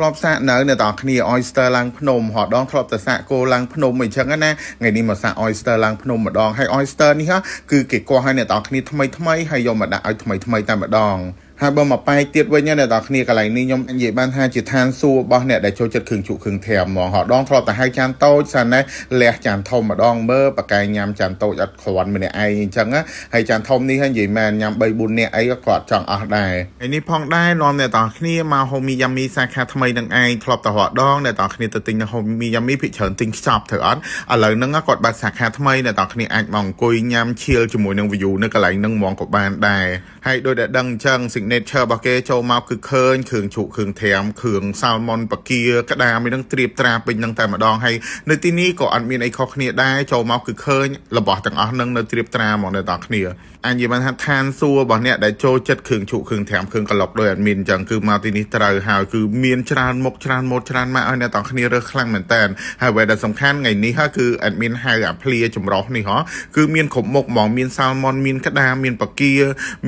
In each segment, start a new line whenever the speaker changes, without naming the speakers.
ធ្លាប់សាកនៅអ្នកទាំងគ្នា oyster ឡើងភ្នំហត់ដងធ្លាប់តែសាកគោឡើងភ្នំអីចឹងណាថ្ងៃនេះមកសាក oyster ឡើងភ្នំម្ដងហើយ oyster នេះគឺគេគាស់ឲ្យអ្នកទាំងគ្នាថ្មីថ្មីហើយយកមកដាក់ឲ្យថ្មីថ្មីតែម្ដងហើយបើមកប៉ែកទៀតវិញអ្នកទាំងគ្នាកន្លែងនេះខ្ញុំនិយាយបានថាជាឋានសួគ៌របស់អ្នកដែលចូលចិត្តគ្រឿងជក់គ្រឿងធម៌ហ្មងហោដងធ្លាប់តែហៅចានតូចសាណេះលះចានធំម្ដងមើលបកាយញ៉ាំចានតូចអត់គ្រាន់ម្នាក់ឯងអញ្ចឹងហើយចានធំនេះហើយនិយាយមែនញ៉ាំ3 4នាក់អីក៏គាត់ចង់អស់ដែរឯនេះផងដែរនាំអ្នកទាំងគ្នាមកហូមីយ៉ាមីសាខាថ្មីនឹងឯងធ្លាប់តែហោដងអ្នកទាំងគ្នាទៅទិញហូមីយ៉ាមីភិកច្រើនទិញខ្ចប់ធ្វើអត់ឥឡូវហ្នឹងគាត់បើកសាខាថ្មីអ្នកទាំងគ្នាអាចមកអង្គុយញ៉ាំឈៀលជាមួយនឹង view នៅកន្លែងហ្នឹងហ្មងក៏បានដែរហើយដោយតែដឹងអញ្ចឹង nature របស់គេចូលមកគឺឃើញគ្រឿងជ្រូកគ្រឿងត្រាំគ្រឿងសាល់ម៉ុនបាគីក្តាមអីហ្នឹងត្រៀបត្រាពេញហ្នឹងតែម្ដងហើយនៅទីនេះក៏អត់មានអីខុសគ្នាដែរចូលមកគឺឃើញរបស់ទាំងអស់ហ្នឹងនៅត្រៀបត្រាហ្មងអ្នកទាំងគ្នាអញនិយាយបានថាឋានសួគ៌របស់អ្នកដែលចូលចិត្តគ្រឿងជក់គ្រឿងត្រាំគ្រឿងកឡុកដោយអត់មានអញ្ចឹងគឺមកទីនេះត្រូវហើយគឺមានច្រើនមុខច្រើនម៉ូតច្រើនម៉ាក់ឲ្យអ្នកទាំងគ្នារើសខ្លាំងមែនតើហើយអ្វីដែលសំខាន់ថ្ងៃនេះហ่าគឺអត់មានហៅអាភ្លា ចម្រោះនេះហ่าគឺមានគ្រប់មុខហ្មងមានសាល់ម៉ុនមានក្តាមមាន បកា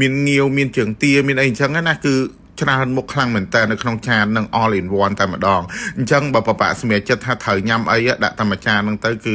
មានងាវមានជើងទាមានអីអញ្ចឹងណាគឺច្រើនមុខខ្លាំងមែនតើនៅក្នុងចាននឹង all in one តែម្ដងអញ្ចឹងបើបបាក់សម្រាប់ចិត្តថាត្រូវញ៉ាំអីដាក់តាមចានហ្នឹងទៅគឺ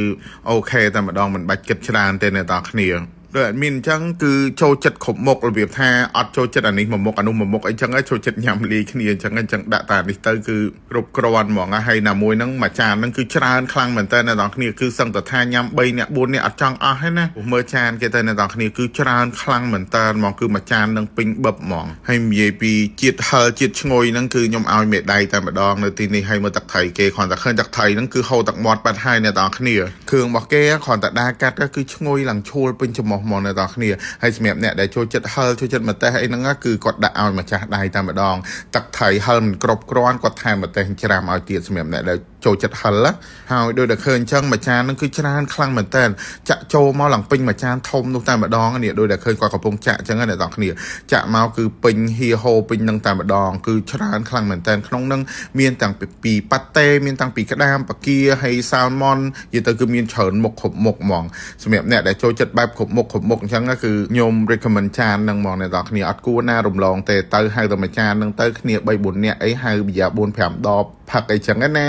អូខេតែម្ដងមិនបាច់គិតច្រើនទេអ្នកទាំងគ្នាដោយអត់មានអញ្ចឹងគឺចូលចិត្តគ្រប់មុខរបៀបថាអត់ចូលចិត្តអានេះមួយមុខអានោះមួយមុខអីចឹងហើយចូលចិត្តញ៉ាំលាយគ្នាអញ្ចឹងអញ្ចឹងដាក់តានេះទៅគឺគ្រប់គ្រាន់ហ្មងហើយណាមួយហ្នឹងមួយចានហ្នឹងគឺច្រើនខ្លាំងមែនតើអ្នកនរគ្នាគឺសឹងតែថាញ៉ាំ3នាក់4នាក់អត់ចង់អស់ហើយណាមើលចានគេទៅអ្នកនរគ្នាគឺច្រើនខ្លាំងមែនតើហ្មងគឺមួយចាននឹងពេញបឹបហ្មងហើយនិយាយពីជាតិហឹរជាតិឈ្ងុយហ្នឹងគឺខ្ញុំឲ្យមេដៃតែម្ដងនៅទីនេះហើយមើលទឹកថៃគេគ្រាន់តែឃើញទឹកថៃហ្នឹងគឺហូរទឹកមាត់បាត់ហើយអ្នកនរគ្នាគ្រឿងរបស់គេគ្រាន់តែដាកាត់គឺឈ្ងុយឡើងឈួលពេញច្រមុះមកនៅដល់គ្នាហើយសម្រាប់អ្នកដែលចូលចិត្តហិលចូលចិត្តម្ទេសអីហ្នឹងគឺគាត់ដាក់ឲ្យម្ចាស់ដៃតែម្ដងទឹកថៃហិលមិនគ្រប់គ្រាន់គាត់ថែមម្ទេសច្រាំឲ្យទៀតសម្រាប់អ្នកដែលចូលចិត្តហិលហើយដោយតែឃើញអញ្ចឹងមួយចាននឹងគឺច្រើនខ្លាំងមែនតើចាក់ចូលមកឡើងពេញមួយចានធំនោះតែម្ដងនេះដោយតែឃើញគាត់កំពុងចាក់អញ្ចឹងណាអ្នកទាំងគ្នាចាក់មកគឺពេញហៀហោពេញនឹងតែម្ដងគឺច្រើនខ្លាំងមែនតើក្នុងនឹងមានទាំងពីប៉ាតេមានទាំងពីក្តាមបាគីហើយសាល់ម៉ុននិយាយទៅគឺមានច្រើនមុខគ្រប់មុខហ្មង សម្រាប់អ្នកដែលចូលចិត្តបែបគ្រប់មុខគ្រប់មុខអញ្ចឹងគឺខ្ញុំ recommend ចាននឹងហ្មងអ្នកទាំងគ្នាអត់គួរណារំលងទេទៅហៅតែមួយចាននឹងទៅគ្នា3 4នាក់អីហៅប៊ីយ៉ា4 5 10ផឹកអីចឹងណា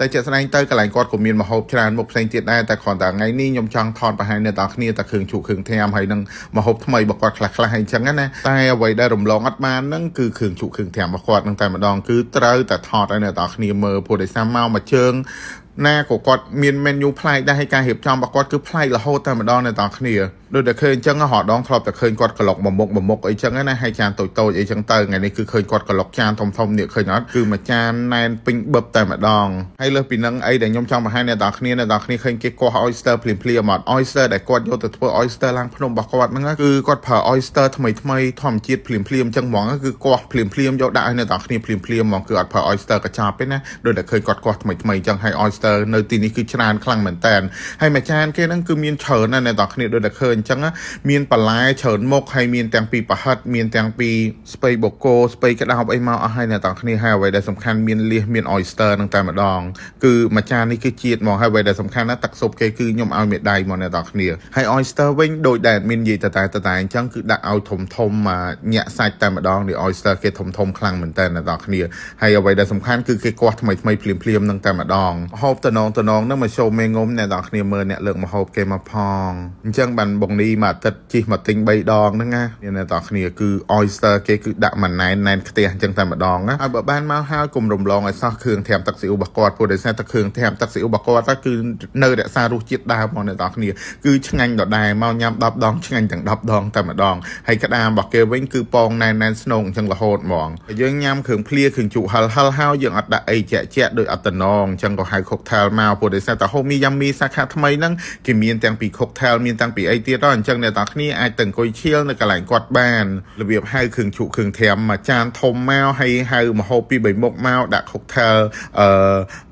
តែជាក់ស្ដែងទៅកន្លែងគាត់ក៏មានមហូបច្រើនមុខផ្សេងទៀតដែរតែគ្រាន់តែថ្ងៃនេះខ្ញុំចង់ថតបង្ហាញអ្នកទាំងគ្នាតែគ្រឿងជក់គ្រឿងធាមហើយនឹងមហូបថ្មីរបស់គាត់ខ្លះខ្លះអីចឹងណាតែអ្វីដែលរំលងអត់បានហ្នឹងគឺគ្រឿងជក់គ្រឿងធាមរបស់គាត់នឹងតែម្ដងគឺត្រូវតែថតឲ្យអ្នកទាំងគ្នាមើលព្រោះដោយសារមកមួយជើងណាក៏គាត់មាន menu ប្លែកដែរហើយការរៀបចំរបស់គាត់គឺប្លែករហូតតែម្ដងអ្នកទាំងគ្នាដូចតែឃើញអញ្ចឹងរហដងធ្លាប់តែឃើញគាត់ក្លុកមួយមុខមួយមុខអីចឹងណាហើយចានតូចតូចអីចឹងទៅថ្ងៃនេះគឺឃើញគាត់ក្លុកចានធំធំនេះឃើញអត់គឺមួយចានណែនពេញបឹបតែម្ដងហើយលើសពីនឹងអីដែលខ្ញុំចង់បង្ហាញអ្នកទាំងគ្នាអ្នកទាំងគ្នាឃើញគេកោះ oyster ភ្លាមភ្លាមអត់ oyster ដែលគាត់យកទៅធ្វើ oyster ឡើងភ្នំរបស់គាត់ហ្នឹងគឺគាត់ប្រើ oyster ថ្មីថ្មីធម្មជាតិភ្លាមភ្លាមចឹងហ្មងគឺកោះភ្លាមភ្លាមយកដាក់ឲ្យអ្នកទាំងគ្នាភ្លាមភ្លាមហ្មងគឺអត់ប្រើ oyster កញ្ចប់ទេណាដូចតែឃើញគាត់កោះថ្មីថ្មីចឹងហើយ oyster នៅទីនេះគឺច្រើនខ្លាំងមែនតើហើយមួយចានគេហ្នឹងគឺមានច្រើនណាស់អ្នកទាំងគ្នាដូចតែឃើញចឹងមានបន្លែច្រើនមុខហើយមានទាំងពីប្រហិតមានទាំងពីស្ពៃបូកូស្ពៃក្តោបអីមកអស់ហើយអ្នកទាំងគ្នាហើយអ្វីដែលសំខាន់មានលៀសមាន oyster នឹងតែម្ដងគឺមួយចាននេះគឺជាតិហ្មងហើយអ្វីដែលសំខាន់ណាទឹកស៊ុបគេគឺខ្ញុំឲ្យមេដៃមកអ្នកទាំងគ្នាហើយ oyster វិញដូចដែលមាននិយាយតតែតតែអញ្ចឹងគឺដាក់ឲ្យធំធំញាក់សាច់តែម្ដងនេះ oyster គេធំធំខ្លាំងមែនតើអ្នកទាំងគ្នាហើយអ្វីដែលសំខាន់គឺគេគាស់ថ្មីថ្មីភ្លាមភ្លាមនឹងតែម្ដងហូបតំណងតំណងនឹងមកចូលមេងុំអ្នកទាំងគ្នាមើលអ្នកលើកមកហូបគេមកផងអញ្ចឹងបានបងនីមួយអាទិត្យជិះមកទិញ3ដងហ្នឹងណាមានតែគ្នាគឺ oyster គេគឺដាក់មួយណែនណែនខ្ទះអញ្ចឹងតែម្ដងណាហើយបើបានមកហើយកុំរំលងឲ្យសោះគ្រឿងត្រាំទឹកស៊ីអ៊ូរបស់គាត់ព្រោះដោយសារតែគ្រឿងត្រាំទឹកស៊ីអ៊ូរបស់គាត់ហ្នឹងគឺនៅរក្សារសជាតិដើមមកអ្នកនរគ្នាគឺឆ្ងាញ់ដដែលមកញ៉ាំ10ដងឆ្ងាញ់ទាំង10ដងតែម្ដងហើយក្តាមរបស់គេវិញគឺប៉ងណែនណែនស្នងអញ្ចឹងរហូតហ្មងយើងញ៉ាំគ្រឿងភ្លាគ្រឿងជក់ហិលហិលហើយយើងអត់ដាក់អីជាក់ជាក់ដោយអត់តំណងអញ្ចឹងក៏ហៅ cocktail មកព្រោះដោយសារតែ homie yummy សាខាថ្មីហ្នឹងគេមានទាំងពី cocktail មានទាំងពីអីទៀតក៏អញ្ចឹងអ្នកទាំងគ្នាអាចទៅអង្គុយឈៀលនៅកន្លែងគាត់បានរបៀបហៅគ្រឿងជក់គ្រឿងត្រាំមួយចានធំមកហើយហៅម្ហូបពីរបីមុខមកដាក់ខុកថែលអឺ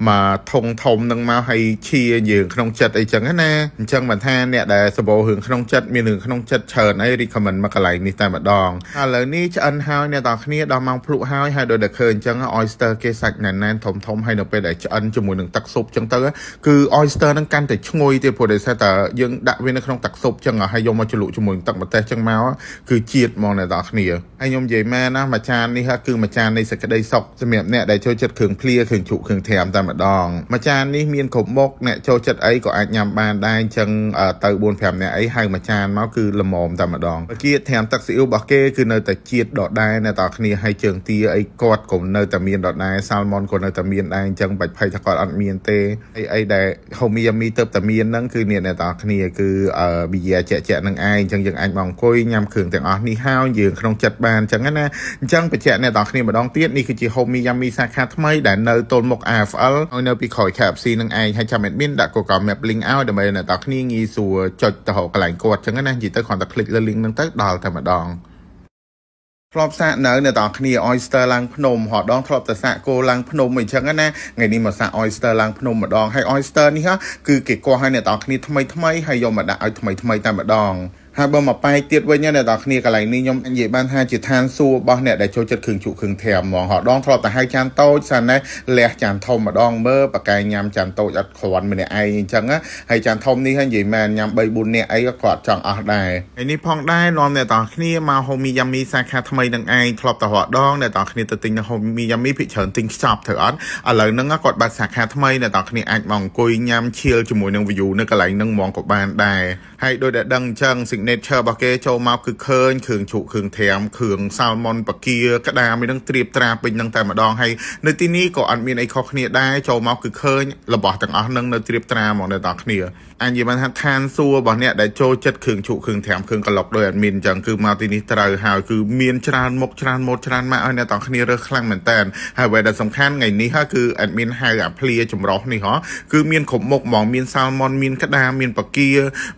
មកធំធំនឹងមកហើយឈៀយើងក្នុងចិត្តអីចឹងណាអញ្ចឹងមិនថាអ្នកដែលសម្បូររឿងក្នុងចិត្តមានរឿងក្នុងចិត្តច្រើនអី recommend មកកន្លែងនេះតែម្ដងឥឡូវនេះឆ្អិនហើយអ្នកទាំងគ្នាដល់ម៉ោងភ្លុកហើយហើយដោយតែឃើញអញ្ចឹង oyster គេសាច់ណែនណែនធំធំហើយនៅពេលដែលឆ្អិនជាមួយនឹងទឹកស៊ុបអញ្ចឹងទៅគឺ oyster នឹងកាន់តែឈ្ងុយទៀតព្រោះដោយសារតែយើងដាក់វានៅក្នុងទឹកស៊ុបអញ្ចឹងហើយយកមកជ្រលក់ជាមួយទឹកម្ទេសចឹងមកគឺជាតិហ្មងអ្នកនរគ្នាហើយខ្ញុំនិយាយមែនណាមួយចាននេះគឺមួយចាននៃសក្តីសុខសម្រាប់អ្នកដែលចូលចិត្តគ្រឿងភ្លាគ្រឿងជក់គ្រឿងត្រាំតែម្ដងមួយចាននេះមានគ្រប់មុខអ្នកចូលចិត្តអីក៏អាចញ៉ាំបានដែរអញ្ចឹងទៅ4 5អ្នកអីហៅមួយចានមកគឺល្មមតែម្ដងមកទៀតត្រាំទឹកស៊ីអ៊ូរបស់គេគឺនៅតែជាតិដដែលអ្នកនរគ្នាហើយជើងទាអីគាត់ក៏នៅតែមានដដែលសាល់ម៉ុនក៏នៅតែមានដែរអញ្ចឹងបាច់ភ័យថាគាត់អត់មានទេអីអីដែលហូមៀមីទៅតែមានហ្នឹងគឺអ្នកនរគ្នា គឺ BS ជាក់ជាក់នឹងឯងអញ្ចឹងយើងអាចមកអង្គុយញ៉ាំគ្រឿងទាំងអស់នេះហើយយើងក្នុងចិត្តបានអញ្ចឹងណាអញ្ចឹងបញ្ជាក់អ្នកទាំងគ្នាម្ដងទៀតនេះគឺជា Homey Yummy សាខាថ្មីដែលនៅទល់មុខ AFL ហើយនៅពីក្រោយ KFC នឹងឯងហើយចាំមានដាក់ Google Map link ឲ្យដើម្បីអ្នកទាំងគ្នាងាយស្រួលចុចទៅរកកន្លែងគាត់អញ្ចឹងណានិយាយទៅគ្រាន់តែ click លើ link ហ្នឹងទៅដល់តែម្ដងធ្លាប់សាកនៅអ្នកទាំងគ្នា oyster ឡើងភ្នំហត់ដងធ្លាប់តែសាកគោឡើងភ្នំអីចឹងណាថ្ងៃនេះមកសាក oyster ឡើងភ្នំម្ដងហើយ oyster នេះគឺគេគាស់ឲ្យអ្នកទាំងគ្នាថ្មីថ្មីហើយយកមកដាក់ឲ្យថ្មីថ្មីតែម្ដងហើយបើមកប៉ែកទៀតវិញអ្នកនរគ្នាកន្លែងនេះខ្ញុំនិយាយបានថាជាឋានសួគ៌របស់អ្នកដែលចូលចិត្តគ្រឿងជក់គ្រឿងធម៌ហ្មងហោះដងធ្លាប់តែហៅចានតូចសាណេះលះចានធំម្ដងមើលប៉ាកែញ៉ាំចានតូចអត់គ្រាន់ម្នាក់ឯងអញ្ចឹងហើយចានធំនេះហើយនិយាយមែនញ៉ាំ3 4នាក់អីក៏គាត់ចង់អស់ដែរហើយនេះផងដែរនាំអ្នកនរគ្នាមកហូមីយ៉ាមីសាខាថ្មីនឹងឯងធ្លាប់តែរដងអ្នកនរគ្នាទៅទិញនៅហូមីយ៉ាមីភិកច្រើនទិញខ្ចប់ទៅអត់ឥឡូវហ្នឹងគាត់បើកសាខាថ្មីអ្នកនរគ្នាអាចមកអង្គុយញ៉ាំឈៀលជាមួយនឹង view នៅកន្លែងហ្នឹងហ្មងក៏បានដែរហើយដោយដែលដឹងអញ្ចឹង signature របស់គេចូលមកគឺឃើញគ្រឿងជ្រូកគ្រឿងត្រាំគ្រឿងសាល់ម៉ុនបាគៀក្តាមឯនឹងត្រៀបត្រាពេញនឹងតែម្ដងហើយនៅទីនេះក៏អត់មានអីខុសគ្នាដែរចូលមកគឺឃើញរបស់ទាំងអស់នឹងនៅត្រៀបត្រាមកនៅដល់គ្នាអញនិយាយបានថាឋានសួគ៌របស់អ្នកដែលចូលចិត្តគ្រឿងជ្រូកគ្រឿងត្រាំគ្រឿងក្លុកដោយអត់មានអញ្ចឹងគឺមកទីនេះត្រូវហើយគឺមានច្រើនមុខច្រើនម៉ូតច្រើនម៉ាក់ឲ្យអ្នកទាំងគ្នារើសខ្លាំងមែនតើហើយអ្វីដែលសំខាន់ថ្ងៃនេះហើយគឺអត់មានហៅអាភ្លាចម្រោះនេះហ៎គឺមានគ្រប់មុខហ្មងមានសាល់ម៉ុនមានក្តាមមានបាគៀ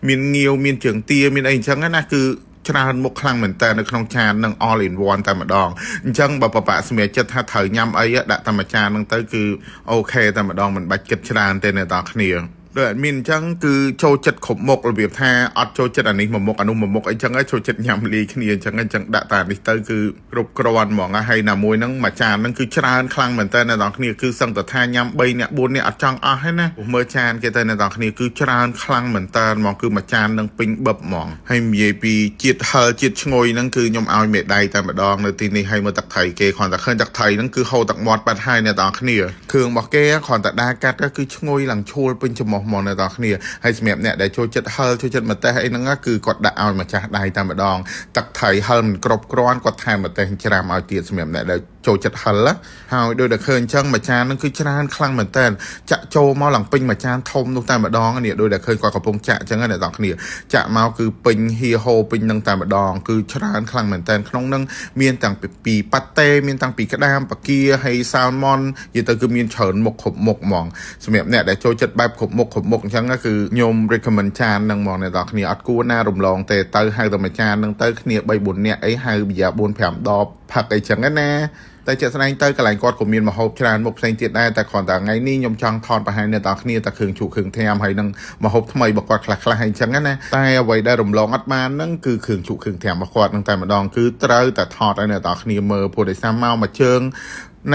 មានងាវមានជើងទាមានអីអីអញ្ចឹងណាគឺច្រើនមុខខ្លាំងមែនតើនៅក្នុងចាននឹង all in one តែម្ដងអញ្ចឹងបើបបាក់សម្រាប់ចិត្តថាត្រូវញ៉ាំអីដាក់តែមួយចានហ្នឹងទៅគឺអូខេតែម្ដងមិនបាច់គិតច្រើនទេអ្នកទាំងគ្នាដោយអត់មានអញ្ចឹងគឺចូលចិត្តគ្រប់មុខរបៀបថាអត់ចូលចិត្តអានេះមួយមុខអានោះមួយមុខអីចឹងហើយចូលចិត្តញ៉ាំលាយគ្នាអញ្ចឹងអញ្ចឹងដាក់តានេះទៅគឺគ្រប់គ្រាន់ហ្មងហើយណាមួយហ្នឹងមួយចានហ្នឹងគឺច្រើនខ្លាំងមែនតើអ្នកនរគ្នាគឺសឹងតែថាញ៉ាំ3អ្នក4អ្នកអត់ចង់អស់ហើយណាមើលចានគេទៅអ្នកនរគ្នាគឺច្រើនខ្លាំងមែនតើហ្មងគឺមួយចានហ្នឹងពេញបឹបហ្មងហើយនិយាយពីជាតិហឹរជាតិឈ្ងុយហ្នឹងគឺខ្ញុំឲ្យមេដៃតែម្ដងនៅទីនេះហើយមើលទឹកថៃគេគ្រាន់តែឃើញទឹកថៃហ្នឹងគឺហូរទឹកមាត់បាត់ហើយអ្នកនរគ្នាគ្រឿងរបស់គេគ្រាន់តែដាកាត់គឺឈ្ងុយឡើងឈួលពេញច្រមុះស់មកនៅដល់គ្នាហើយសម្រាប់អ្នកដែលចូលចិត្តហិលចូលចិត្តម្ទេសអីហ្នឹងគឺគាត់ដាក់ឲ្យម្ចាស់ដៃតែម្ដងទឹកថៃហិលមិនគ្រប់គ្រាន់គាត់ថែមម្ទេសច្រាមឲ្យទៀតសម្រាប់អ្នកដែលចូលចិត្តហិលហើយដោយតែឃើញអញ្ចឹងមួយចានហ្នឹងគឺច្រើនខ្លាំងមែនតើចាក់ចូលមកឡើងពេញមួយចានធំនោះតែម្ដងនេះដោយតែឃើញគាត់កំពុងចាក់អញ្ចឹងអ្នកទាំងគ្នាចាក់មកគឺពេញហៀហោពេញនឹងតែម្ដងគឺច្រើនខ្លាំងមែនតើក្នុងនឹងមានទាំងពីប៉ាតេមានទាំងពីក្តាមបាគីហើយសាលម៉ុននិយាយទៅគឺមានច្រើនមុខគ្រប់មុខហ្មងសម្រាប់អ្នកដែលចូលចិត្តបែបគ្រប់មុខគ្រប់មុខអញ្ចឹងគឺខ្ញុំ recommend ចានហ្នឹងហ្មងអ្នកទាំងគ្នាអត់គួរណារំលងទេទៅហៅតែមួយចានហ្នឹងទៅគ្នា3 4នាក់អីហៅបិយា4 5ដបផឹកអីចឹងណាតែជាក់ស្ដែងទៅកន្លែងគាត់ក៏មានមហូបច្រើនមុខផ្សេងទៀតដែរតែគ្រាន់តែថ្ងៃនេះខ្ញុំចង់ថតបង្ហាញអ្នកទាំងគ្នាតែគ្រឿងជូគ្រឿងធាមហើយនឹងមហូបថ្មីរបស់គាត់ខ្លះខ្លះអីចឹងណាតែអ្វីដែលរំលងអត់បានហ្នឹងគឺគ្រឿងជូគ្រឿងធាមរបស់គាត់ហ្នឹងតែម្ដងគឺត្រូវតែថតឲ្យអ្នកទាំងគ្នាមើលព្រោះដោយសារមកមួយជើង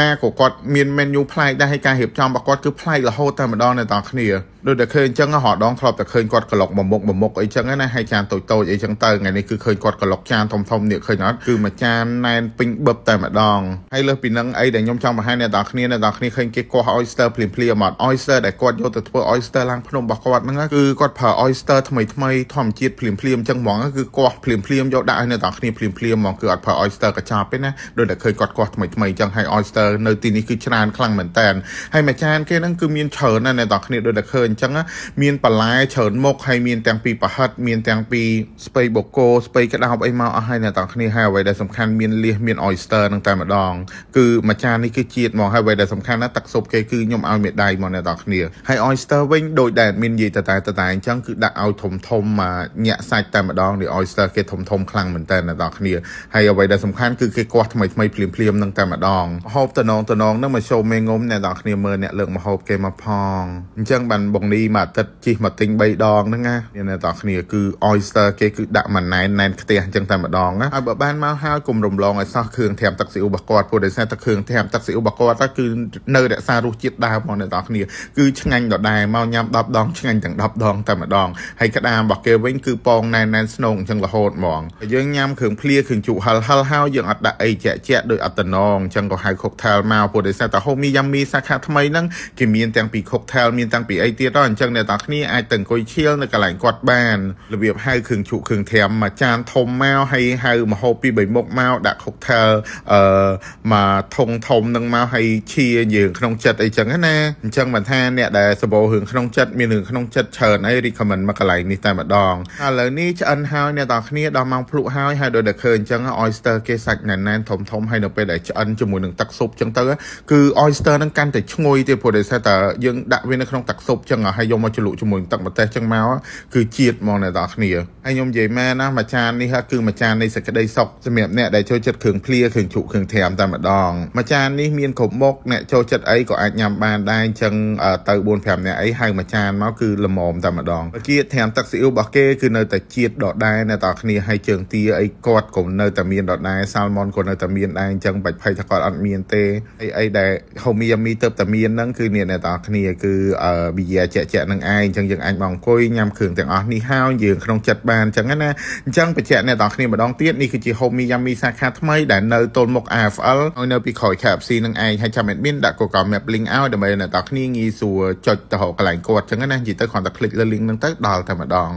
ណាក៏គាត់មាន menu ប្លែកដែរហើយការរៀបចំរបស់គាត់គឺប្លែករហូតតែម្ដងអ្នកទាំងគ្នាដូចតែឃើញអញ្ចឹងហោះដងធ្លាប់តែឃើញគាត់ក្លុកមួយមុខមួយមុខអីចឹងណាហើយចានតូចតូចអីចឹងទៅថ្ងៃនេះគឺឃើញគាត់ក្លុកចានធំធំនេះឃើញអត់គឺមួយចានណែនពេញបឹបតែម្ដងហើយលើសពីនឹងអីដែលខ្ញុំចង់បង្ហាញអ្នកនរគ្នាអ្នកនរគ្នាឃើញគេកោះ oyster ភ្លាមភ្លាមអត់ oyster ដែលគាត់យកទៅធ្វើ oyster ឡើងភ្នំរបស់គាត់ហ្នឹងគឺគាត់ប្រើ oyster ថ្មីថ្មីធម្មជាតិភ្លាមភ្លាមចឹងហ្មងគឺកោះភ្លាមភ្លាមយកដាក់ឲ្យអ្នកនរគ្នាភ្លាមភ្លាមហ្មងគឺអត់ប្រើ oyster កញ្ចប់ទេណាដូចតែឃើញគាត់កោះថ្មីថ្មីចឹងហើយ oyster នៅទីនេះគឺច្រើនខ្លាំងមែនតើហើយមួយចានគេហ្នឹងគឺមានច្រើនណាស់អ្នកនរគ្នាដូចតែឃើញញ្ចឹងមានបន្លែច្រើនមុខហើយមានទាំងពីប្រហិត មានទាំងពីស្ពៃបូកូស្ពៃក្តោបអីមកអស់ហើយអ្នកទាំងគ្នាហើយអ្វីដែលសំខាន់មានលៀសមានអយស្ទ័រនឹងតែម្ដងគឺមួយចាននេះគឺជាតិហ្មងហើយអ្វីដែលសំខាន់ណាទឹកស៊ុបគេគឺខ្ញុំឲ្យមេដៃមកអ្នកទាំងគ្នាហើយអយស្ទ័រវិញដូចដែលមាននិយាយតតែតតែអញ្ចឹងគឺដាក់ឲ្យធំធំមកញាក់សាច់តែម្ដងនេះអយស្ទ័រគេធំធំខ្លាំងមែនតើអ្នកទាំងគ្នាហើយអ្វីដែលសំខាន់គឺគេគាស់ថ្មីថ្មីភ្លាមភ្លាមនឹងតែម្ដង ហូបតំណងតំណងនឹងមកចូលមេងុំអ្នកទាំងគ្នាមើលអ្នកលើកមកហូបគេមកផងអញ្ចឹងបានបបងនីមួយអាទិត្យជិះមកទិញ3ដងហ្នឹងណាអ្នកទាំងគ្នាគឺ oyster គេគឺដាក់មួយណែនណែនខ្ទះអញ្ចឹងតែម្ដងណាហើយបើបានមកហើយកុំរំលងឲ្យសោះគ្រឿងត្រាំទឹកស៊ីអ៊ូរបស់គាត់ព្រោះដោយសារតែគ្រឿងត្រាំទឹកស៊ីអ៊ូរបស់គាត់គឺនៅរក្សារសជាតិដើមរបស់អ្នកទាំងគ្នាគឺឆ្ងាញ់ដដែលមកញ៉ាំ10ដងឆ្ងាញ់ទាំង10ដងតែម្ដងហើយក្តាមរបស់គេវិញគឺប៉ងណែនណែនស្នងអញ្ចឹងរហូតហ្មងយើងញ៉ាំគ្រឿងភ្លាគ្រឿងជូរហិលហិលហើយយើងអត់ដាក់អីជាក់ជាក់ដោយអត្តនងអញ្ចឹងក៏ហៅ cocktail មកព្រោះដោយសារតែ homie yummy សាខាថ្មីហ្នឹងគេមានទាំងពី cocktail មានទាំងពីអីទៀតទៀតដល់អញ្ចឹងអ្នកទាំងគ្នាអាចទៅអង្គុយឈៀលនៅកន្លែងគាត់បានរបៀបហៅគ្រឿងជក់គ្រឿងត្រាំមួយចានធំមកហើយហៅម្ហូបពីរបីមុខមកដាក់ខុកថើអឺមកធំធំនឹងមកហើយឈៀយើងក្នុងចិត្តអីចឹងណាអញ្ចឹងមិនថាអ្នកដែលសម្បូររឿងក្នុងចិត្តមានរឿងក្នុងចិត្តច្រើនអី recommend មកកន្លែងនេះតែម្ដងឥឡូវនេះឆ្អិនហើយអ្នកទាំងគ្នាដល់ម៉ោងភ្លក់ហើយហើយដោយតែឃើញអញ្ចឹង oyster គេសាច់ណែនណែនធំធំហើយនៅពេលដែលឆ្អិនជាមួយនឹងទឹកស៊ុបអញ្ចឹងទៅគឺ oyster នឹងកាន់តែឈ្ងុយទេព្រោះដោយសារតែយើងដាក់វានៅក្នុងទឹកស៊ុបអញ្ចឹងងហើយយកមកជ្រលក់ជាមួយទឹកម្ទេសចឹងមកគឺជាតិហ្មងអ្នកនរគ្នាហើយខ្ញុំនិយាយមែនណាមួយចាននេះគឺមួយចាននៃសេចក្តីសុខសម្រាប់អ្នកដែលចូលចិត្តគ្រឿងភ្លាគ្រឿងជ្រក់គ្រឿងត្រាំតែម្ដងមួយចាននេះមានគ្រប់មុខអ្នកចូលចិត្តអីក៏អាចញ៉ាំបានដែរអញ្ចឹងទៅ4 5នាក់អីហៅមួយចានមកគឺល្មមតែម្ដងជាតិត្រាំទឹកស៊ីអ៊ូរបស់គេគឺនៅតែជាតិដដែលអ្នកនរគ្នាហើយជើងទាអីគាត់ក៏នៅតែមានដដែលសាល់ម៉ុនក៏នៅតែមានដែរអញ្ចឹងបាច់ភ័យថាគាត់អត់មានទេអីអីដែលហូមីយ៉ាមីទៅតែមានហ្នឹងគឺអ្នកនរគ្នាគឺប៊ីយ៉ាជាក់ជាក់នឹងឯងអញ្ចឹងយើងអាចមកអង្គុយញ៉ាំគ្រឿងទាំងអស់នេះហើយយើងក្នុងចិត្តបានអញ្ចឹងណាអញ្ចឹងបញ្ជាក់អ្នកទាំងគ្នាម្ដងទៀតនេះគឺជា Homey Yummy សាខាថ្មីដែលនៅទល់មុខ AFL ហើយនៅពីក្រោយ KFC នឹងឯងហើយចាំមានដាក់ Google Map link ឲ្យដើម្បីអ្នកទាំងគ្នាងាយស្រួលចុចទៅរកកន្លែងគាត់អញ្ចឹងណានិយាយទៅគ្រាន់តែ click លើ link ហ្នឹងទៅដល់តែម្ដង